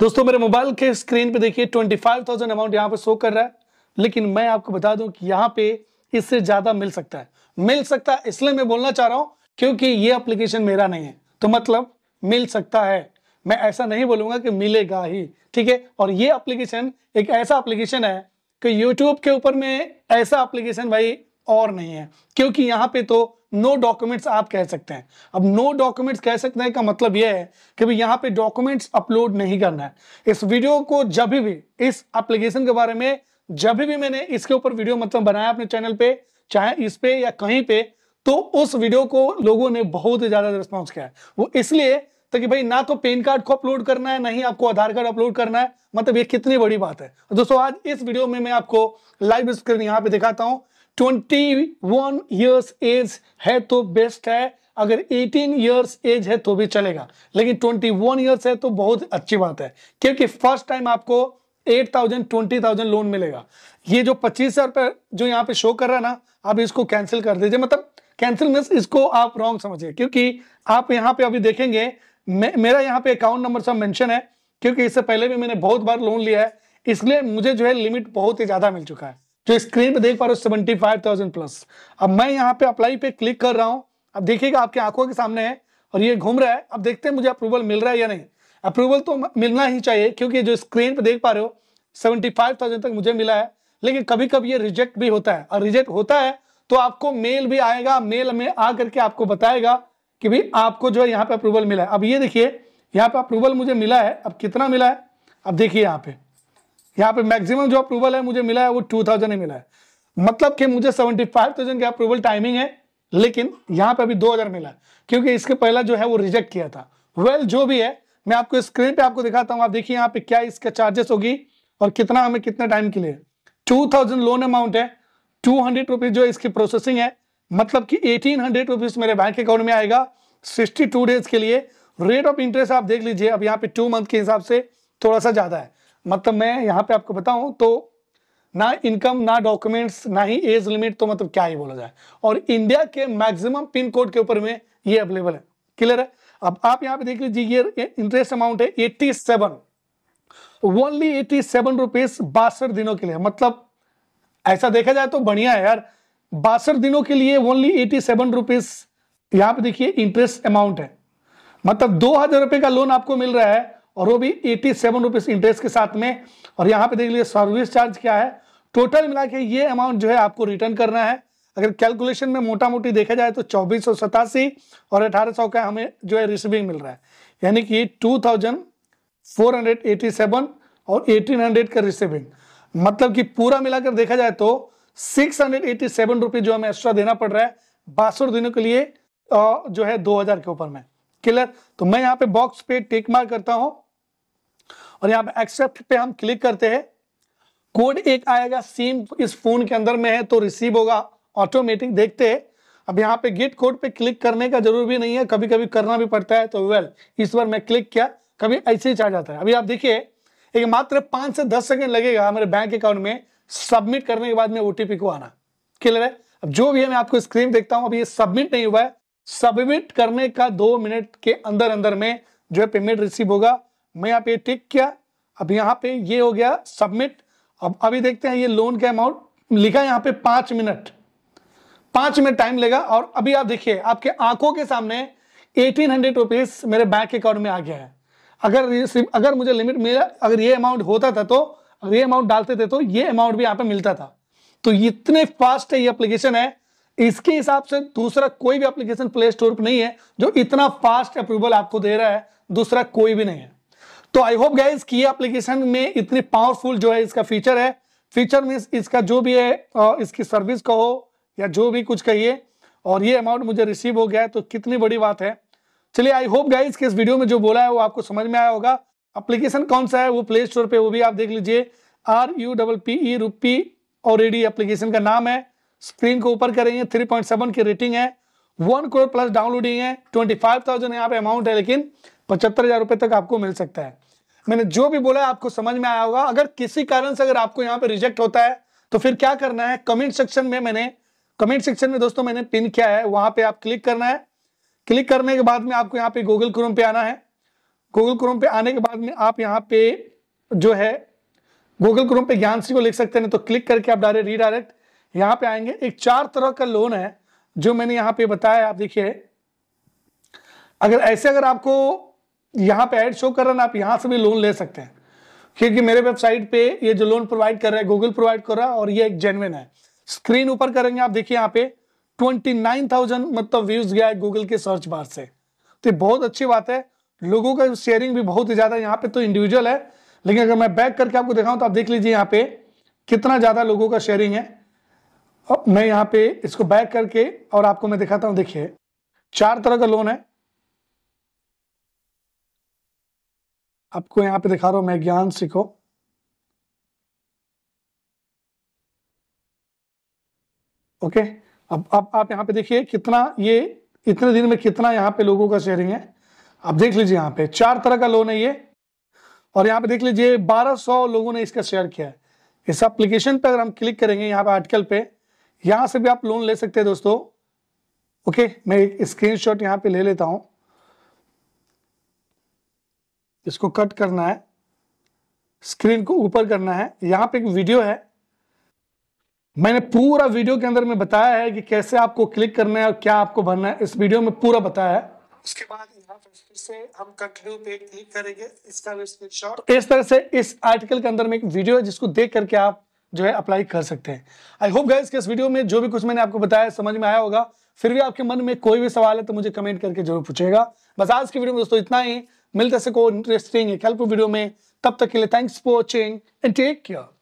दोस्तों मेरे मोबाइल के स्क्रीन पे देखिए 25,000 अमाउंट यहाँ पे शो कर रहा है लेकिन मैं आपको बता दूं कि यहाँ पे इससे ज्यादा मिल सकता है मिल सकता है इसलिए मैं बोलना चाह रहा हूँ क्योंकि ये अप्लीकेशन मेरा नहीं है तो मतलब मिल सकता है मैं ऐसा नहीं बोलूंगा कि मिलेगा ही ठीक है और ये अप्लीकेशन एक ऐसा अप्लीकेशन है कि यूट्यूब के ऊपर में ऐसा अप्लीकेशन भाई और नहीं है क्योंकि यहाँ पे तो नो डॉक्यूमेंट्स आप कह सकते हैं अब नो no डॉक्यूमेंट्स कह सकते हैं का मतलब यह है कि भाई यहाँ पे डॉक्यूमेंट्स अपलोड नहीं करना है इस वीडियो को जब भी इस एप्लीकेशन के बारे में जब भी मैंने इसके ऊपर वीडियो मतलब बनाया अपने चैनल पे चाहे इस पे या कहीं पे तो उस वीडियो को लोगों ने बहुत ज्यादा रिस्पॉन्स किया है वो इसलिए तो कि भाई ना तो पेन कार्ड को अपलोड करना है ना ही आपको आधार कार्ड अपलोड करना है मतलब ये कितनी बड़ी बात है दोस्तों आज इस वीडियो में मैं आपको लाइव स्क्रीन यहाँ पे दिखाता हूँ ट्वेंटी वन ईयर्स एज है तो बेस्ट है अगर 18 ईयर्स एज है तो भी चलेगा लेकिन 21 ईयर्स है तो बहुत अच्छी बात है क्योंकि फर्स्ट टाइम आपको 8,000 20,000 लोन मिलेगा ये जो पच्चीस हजार जो यहाँ पे शो कर रहा है ना आप इसको कैंसिल कर दीजिए मतलब कैंसिल मीन्स इसको आप रॉन्ग समझिए क्योंकि आप यहाँ पे अभी देखेंगे मे, मेरा यहाँ पे अकाउंट नंबर सब मैंशन है क्योंकि इससे पहले भी मैंने बहुत बार लोन लिया है इसलिए मुझे जो है लिमिट बहुत ही ज़्यादा मिल चुका है जो तो स्क्रीन पे देख पा रहे हो सेवेंटी फाइव थाउजेंड प्लस अब मैं यहाँ पे अप्लाई पे क्लिक कर रहा हूँ अब देखिएगा आपकी आंखों के सामने है और ये घूम रहा है अब देखते हैं मुझे अप्रूवल मिल रहा है या नहीं अप्रूवल तो मिलना ही चाहिए क्योंकि जो स्क्रीन पे देख पा रहे हो सेवेंटी फाइव थाउजेंड तक मुझे मिला है लेकिन कभी कभी ये रिजेक्ट भी होता है और रिजेक्ट होता है तो आपको मेल भी आएगा मेल में आ करके आपको बताएगा कि भाई आपको जो है यहाँ पे अप्रूवल मिला है अब ये देखिए यहाँ पे अप्रूवल मुझे मिला है अब कितना मिला है अब देखिए यहाँ पे यहाँ पे मैक्सिमम जो अप्रूवल है मुझे मिला है वो टू थाउजेंड ही मिला है मतलब कि मुझे सेवेंटी फाइव थाउजेंड की अप्रूवल टाइमिंग है लेकिन यहाँ पे अभी दो हजार मिला है क्योंकि इसके पहला जो है वो रिजेक्ट किया था वेल well, जो भी है मैं आपको स्क्रीन पे आपको दिखाता हूँ आप देखिए यहाँ पे क्या इसका चार्जेस होगी और कितना हमें कितने टाइम के लिए टू थाउजेंड लोन अमाउंट है टू हंड्रेड रुपीज जो इसकी प्रोसेसिंग है मतलब कि एटीन हंड्रेड रुपीज मेरे बैंक अकाउंट में आएगा सिक्सटी टू डेज के लिए रेट ऑफ इंटरेस्ट आप देख लीजिए अब यहाँ पे टू मंथ के हिसाब से थोड़ा सा ज्यादा है मतलब मैं यहाँ पे आपको बताऊं तो ना इनकम ना डॉक्यूमेंट्स ना ही एज लिमिट तो मतलब क्या ही बोला जाए और इंडिया के मैक्सिमम पिन कोड के ऊपर में ये अवेलेबल है क्लियर है अब आप यहाँ पे देख लीजिए ये इंटरेस्ट अमाउंट है eighty seven only eighty seven rupees बासठ दिनों के लिए मतलब ऐसा देखा जाए तो बढ़िया है यार बासठ दिनों के लिए ओनली एटी सेवन रुपीज यहाँ पे देखिए इंटरेस्ट अमाउंट है मतलब दो हजार रुपए का लोन आपको मिल रहा है और वो भी एटी सेवन रुपीज़ इंटरेस्ट के साथ में और यहाँ पे देख लीजिए सर्विस चार्ज क्या है टोटल मिला के ये अमाउंट जो है आपको रिटर्न करना है अगर कैलकुलेशन में मोटा मोटी देखा जाए तो चौबीस सौ सतासी और अठारह सौ का हमें जो है रिसीविंग मिल रहा है यानी कि two thousand four hundred eighty seven और एटीन हंड्रेड का रिसीविंग मतलब कि पूरा मिलाकर देखा जाए तो six hundred eighty seven rupees जो हमें एक्स्ट्रा देना पड़ रहा है बासठ दिनों के लिए जो है दो हज़ार के ऊपर में क्लियर तो मैं यहाँ पे बॉक्स पे टेक मार करता हूँ और यहाँ पे एक्सेप्ट पे हम क्लिक करते हैं कोड एक आएगा सिम इस फोन के अंदर में है तो रिसीव होगा ऑटोमेटिक देखते हैं अब यहाँ पे गेट कोड पे क्लिक करने का जरूर भी नहीं है कभी कभी करना भी पड़ता है तो वेल इस बार मैं क्लिक किया कभी ऐसे ही चार जाता है अभी आप देखिए एक मात्र पांच से दस सेकेंड लगेगा हमारे बैंक अकाउंट में सबमिट करने के बाद में ओटीपी को आना क्लियर है अब जो भी है मैं आपको स्क्रीन देखता हूँ अभी ये सबमिट नहीं हुआ है सबमिट करने का दो मिनट के अंदर अंदर में जो है पेमेंट रिसीव होगा मैं यहाँ पे टिक किया अब यहाँ पे ये हो गया सबमिट अब अभी देखते हैं ये लोन का अमाउंट लिखा यहाँ पे पांच मिनट पांच मिनट टाइम लेगा और अभी आप देखिए आपके आंखों के सामने एटीन हंड्रेड रुपीज मेरे बैंक अकाउंट में आ गया है अगर सिर्फ अगर मुझे लिमिट मिला अगर ये अमाउंट होता था तो अगर ये अमाउंट डालते थे तो ये अमाउंट भी यहाँ पे मिलता था तो इतने फास्ट है ये अप्लीकेशन है इसके हिसाब से दूसरा कोई भी अप्लीकेशन प्ले स्टोर पर नहीं है जो इतना फास्ट अप्रूवल आपको दे रहा है दूसरा कोई भी नहीं है तो आई होप गाइज की एप्लीकेशन में इतनी पावरफुल जो है इसका फीचर है फीचर मीन इसका जो भी है इसकी सर्विस का हो या जो भी कुछ कहिए और ये अमाउंट मुझे रिसीव हो गया है तो कितनी बड़ी बात है चलिए आई होप गाइज कि इस वीडियो में जो बोला है वो आपको समझ में आया होगा एप्लीकेशन कौन सा है वो प्ले स्टोर पे वो भी आप देख लीजिए R U double P E rupee और ईडी एप्लीकेशन का नाम है स्क्रीन को ऊपर करेंगे थ्री पॉइंट सेवन की रेटिंग है वन करोड़ प्लस डाउनलोडिंग है ट्वेंटी फाइव थाउजेंड यहाँ पे अमाउंट है लेकिन पचहत्तर हजार रुपए तक आपको मिल सकता है मैंने जो भी बोला है आपको समझ में आया होगा अगर किसी कारण से अगर आपको यहाँ पे रिजेक्ट होता है तो फिर क्या करना है कमेंट सेक्शन में मैंने कमेंट सेक्शन में दोस्तों मैंने पिन किया है वहां पे आप क्लिक करना है क्लिक करने के बाद में आपको यहाँ पे गूगल क्रोम पे आना है गूगल क्रोम पे आने के बाद में आप यहाँ पे जो है गूगल क्रोम पे ज्ञान सिंह को लिख सकते हैं तो क्लिक करके आप डायरेक्ट रीडायरेक्ट यहाँ पे आएंगे एक चार तरह का लोन है जो मैंने यहाँ पे बताया आप देखिए अगर ऐसे अगर आपको यहाँ पे ऐड शो कर रहे ना आप यहाँ से भी लोन ले सकते हैं क्योंकि मेरे वेबसाइट पे ये जो लोन प्रोवाइड कर रहा है गूगल प्रोवाइड कर रहा है और ये एक जेनविन है स्क्रीन ऊपर करेंगे आप देखिए यहाँ पे 29,000 मतलब व्यूज गया है गूगल के सर्च बार से तो बहुत अच्छी बात है लोगों का शेयरिंग भी बहुत ज़्यादा यहाँ पे तो इंडिविजुअल है लेकिन अगर मैं बैक करके आपको दिखाऊँ तो आप देख लीजिए यहाँ पे कितना ज़्यादा लोगों का शेयरिंग है मैं यहाँ पे इसको बैक करके और आपको मैं दिखाता हूँ देखिए चार तरह का लोन है आपको यहां पे दिखा रहा हूं मैं ज्ञान सीखो ओके अब अब आप यहां पे देखिए कितना ये इतने दिन में कितना यहाँ पे लोगों का शेयरिंग है आप देख लीजिए यहां पे चार तरह का लोन है ये और यहाँ पे देख लीजिए 1200 लोगों ने इसका शेयर किया है इस एप्लीकेशन पे अगर हम क्लिक करेंगे यहाँ पे आर्टिकल पे यहां से भी आप लोन ले सकते हैं दोस्तों ओके मैं एक स्क्रीन यहाँ पे ले लेता हूँ इसको कट करना है स्क्रीन को ऊपर करना है यहां पे एक वीडियो है मैंने पूरा वीडियो के अंदर में बताया है कि कैसे आपको क्लिक करना है और क्या आपको भरना है इस वीडियो में पूरा बताया है उसके बाद यहाँ फिर से हम कंटिन्यू पे क्लिक करेंगे इसका स्क्रीनशॉट तो इस तरह से इस आर्टिकल के अंदर में एक वीडियो है जिसको देख करके आप जो है अप्लाई कर सकते हैं आई होप गाइस कि इस वीडियो में जो भी कुछ मैंने आपको बताया समझ में आया होगा फिर भी आपके मन में कोई भी सवाल है तो मुझे कमेंट करके जरूर पूछेगा बस आज की वीडियो में दोस्तों इतना ही मिलते सको इंटरेस्टिंग एक हेल्पफुल वीडियो में तब तक के लिए thanks for watching and take care